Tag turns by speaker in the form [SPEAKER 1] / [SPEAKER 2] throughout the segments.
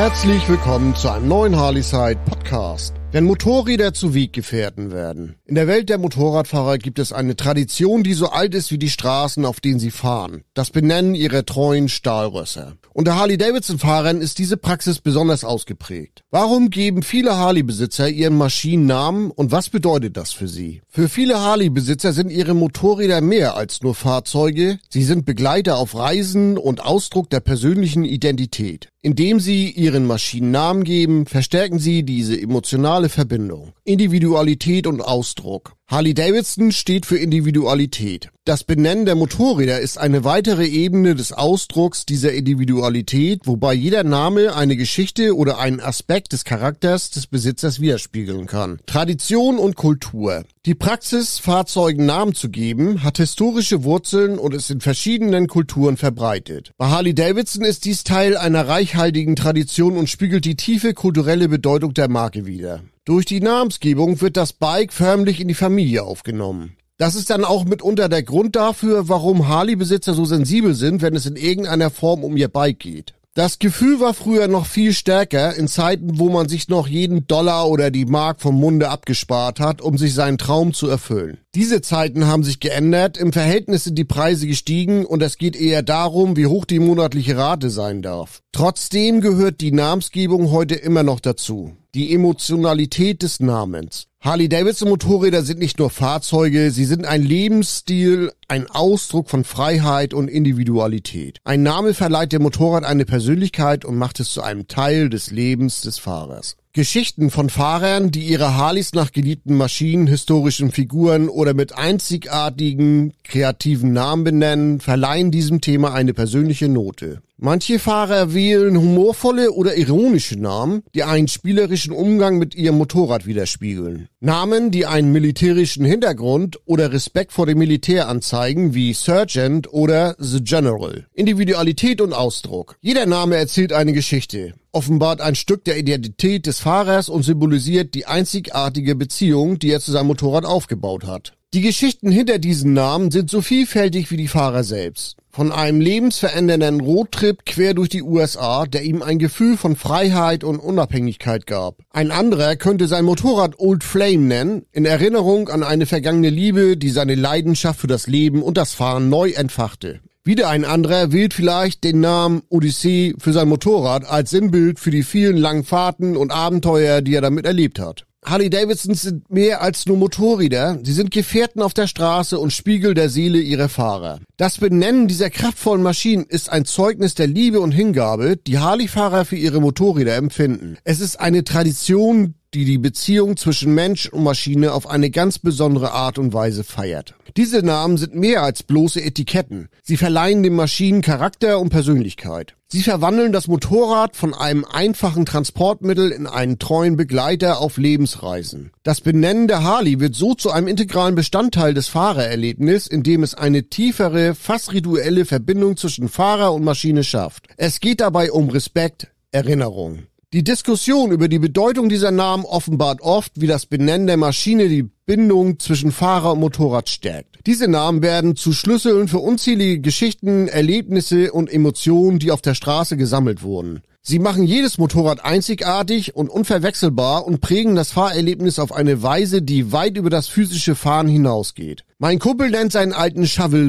[SPEAKER 1] Herzlich willkommen zu einem neuen Harley-Side Podcast. Wenn Motorräder zu Weggefährten werden. In der Welt der Motorradfahrer gibt es eine Tradition, die so alt ist wie die Straßen, auf denen sie fahren. Das Benennen ihrer treuen Stahlrösser. Unter Harley-Davidson-Fahrern ist diese Praxis besonders ausgeprägt. Warum geben viele Harley-Besitzer ihren Maschinen Namen und was bedeutet das für sie? Für viele Harley-Besitzer sind ihre Motorräder mehr als nur Fahrzeuge. Sie sind Begleiter auf Reisen und Ausdruck der persönlichen Identität. Indem sie ihren Maschinen Namen geben, verstärken sie diese emotionale Verbindung, Individualität und Ausdruck. Harley Davidson steht für Individualität. Das Benennen der Motorräder ist eine weitere Ebene des Ausdrucks dieser Individualität, wobei jeder Name eine Geschichte oder einen Aspekt des Charakters des Besitzers widerspiegeln kann. Tradition und Kultur. Die Praxis, Fahrzeugen Namen zu geben, hat historische Wurzeln und ist in verschiedenen Kulturen verbreitet. Bei Harley Davidson ist dies Teil einer reichhaltigen Tradition und spiegelt die tiefe kulturelle Bedeutung der Marke wider. Durch die Namensgebung wird das Bike förmlich in die Familie aufgenommen. Das ist dann auch mitunter der Grund dafür, warum Harley-Besitzer so sensibel sind, wenn es in irgendeiner Form um ihr Bike geht. Das Gefühl war früher noch viel stärker in Zeiten, wo man sich noch jeden Dollar oder die Mark vom Munde abgespart hat, um sich seinen Traum zu erfüllen. Diese Zeiten haben sich geändert, im Verhältnis sind die Preise gestiegen und es geht eher darum, wie hoch die monatliche Rate sein darf. Trotzdem gehört die Namensgebung heute immer noch dazu. Die Emotionalität des Namens. Harley-Davidson-Motorräder sind nicht nur Fahrzeuge, sie sind ein Lebensstil, ein Ausdruck von Freiheit und Individualität. Ein Name verleiht dem Motorrad eine Persönlichkeit und macht es zu einem Teil des Lebens des Fahrers. Geschichten von Fahrern, die ihre Harleys nach geliebten Maschinen, historischen Figuren oder mit einzigartigen, kreativen Namen benennen, verleihen diesem Thema eine persönliche Note. Manche Fahrer wählen humorvolle oder ironische Namen, die einen spielerischen Umgang mit ihrem Motorrad widerspiegeln. Namen, die einen militärischen Hintergrund oder Respekt vor dem Militär anzeigen, wie Sergeant oder The General. Individualität und Ausdruck. Jeder Name erzählt eine Geschichte, offenbart ein Stück der Identität des Fahrers und symbolisiert die einzigartige Beziehung, die er zu seinem Motorrad aufgebaut hat. Die Geschichten hinter diesen Namen sind so vielfältig wie die Fahrer selbst von einem lebensverändernden Roadtrip quer durch die USA, der ihm ein Gefühl von Freiheit und Unabhängigkeit gab. Ein anderer könnte sein Motorrad Old Flame nennen, in Erinnerung an eine vergangene Liebe, die seine Leidenschaft für das Leben und das Fahren neu entfachte. Wieder ein anderer wählt vielleicht den Namen Odyssee für sein Motorrad als Sinnbild für die vielen langen Fahrten und Abenteuer, die er damit erlebt hat. Harley Davidsons sind mehr als nur Motorräder, sie sind Gefährten auf der Straße und Spiegel der Seele ihrer Fahrer. Das Benennen dieser kraftvollen Maschinen ist ein Zeugnis der Liebe und Hingabe, die Harley-Fahrer für ihre Motorräder empfinden. Es ist eine Tradition, die die Beziehung zwischen Mensch und Maschine auf eine ganz besondere Art und Weise feiert. Diese Namen sind mehr als bloße Etiketten. Sie verleihen den Maschinen Charakter und Persönlichkeit. Sie verwandeln das Motorrad von einem einfachen Transportmittel in einen treuen Begleiter auf Lebensreisen. Das Benennen der Harley wird so zu einem integralen Bestandteil des Fahrererlebnisses, indem es eine tiefere, fast rituelle Verbindung zwischen Fahrer und Maschine schafft. Es geht dabei um Respekt, Erinnerung. Die Diskussion über die Bedeutung dieser Namen offenbart oft, wie das Benennen der Maschine die Bindung zwischen Fahrer und Motorrad stärkt. Diese Namen werden zu Schlüsseln für unzählige Geschichten, Erlebnisse und Emotionen, die auf der Straße gesammelt wurden. Sie machen jedes Motorrad einzigartig und unverwechselbar und prägen das Fahrerlebnis auf eine Weise, die weit über das physische Fahren hinausgeht. Mein Kumpel nennt seinen alten Shovel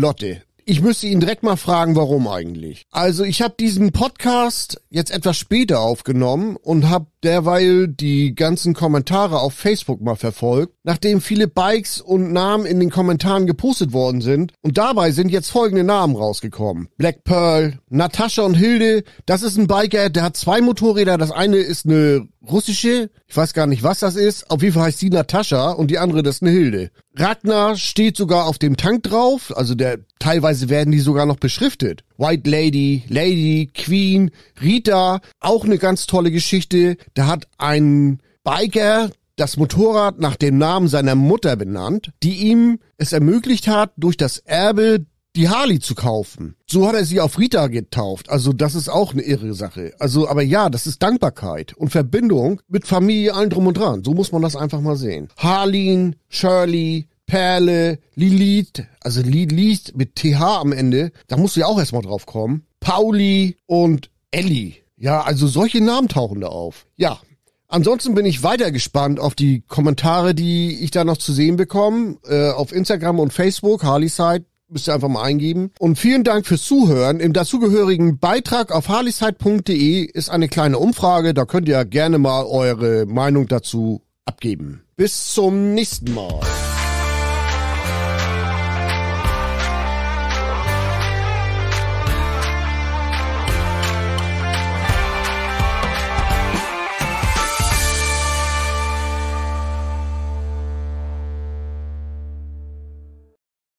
[SPEAKER 1] ich müsste ihn direkt mal fragen, warum eigentlich. Also ich habe diesen Podcast jetzt etwas später aufgenommen und habe derweil die ganzen Kommentare auf Facebook mal verfolgt, nachdem viele Bikes und Namen in den Kommentaren gepostet worden sind. Und dabei sind jetzt folgende Namen rausgekommen. Black Pearl, Natascha und Hilde. Das ist ein Biker, der hat zwei Motorräder. Das eine ist eine russische. Ich weiß gar nicht, was das ist. Auf jeden Fall heißt sie Natascha und die andere das ist eine Hilde. Ragnar steht sogar auf dem Tank drauf. Also der, teilweise werden die sogar noch beschriftet. White Lady, Lady, Queen, Rita, auch eine ganz tolle Geschichte. Da hat ein Biker das Motorrad nach dem Namen seiner Mutter benannt, die ihm es ermöglicht hat, durch das Erbe die Harley zu kaufen. So hat er sie auf Rita getauft. Also das ist auch eine irre Sache. Also aber ja, das ist Dankbarkeit und Verbindung mit Familie, allen drum und dran. So muss man das einfach mal sehen. Harleen, Shirley, Perle, Lilith, also Lilith mit TH am Ende, da musst du ja auch erstmal drauf kommen. Pauli und Ellie. Ja, also solche Namen tauchen da auf. Ja. Ansonsten bin ich weiter gespannt auf die Kommentare, die ich da noch zu sehen bekomme. Äh, auf Instagram und Facebook, Harleyside, müsst ihr einfach mal eingeben. Und vielen Dank fürs Zuhören. Im dazugehörigen Beitrag auf harleyside.de ist eine kleine Umfrage. Da könnt ihr gerne mal eure Meinung dazu abgeben. Bis zum nächsten Mal.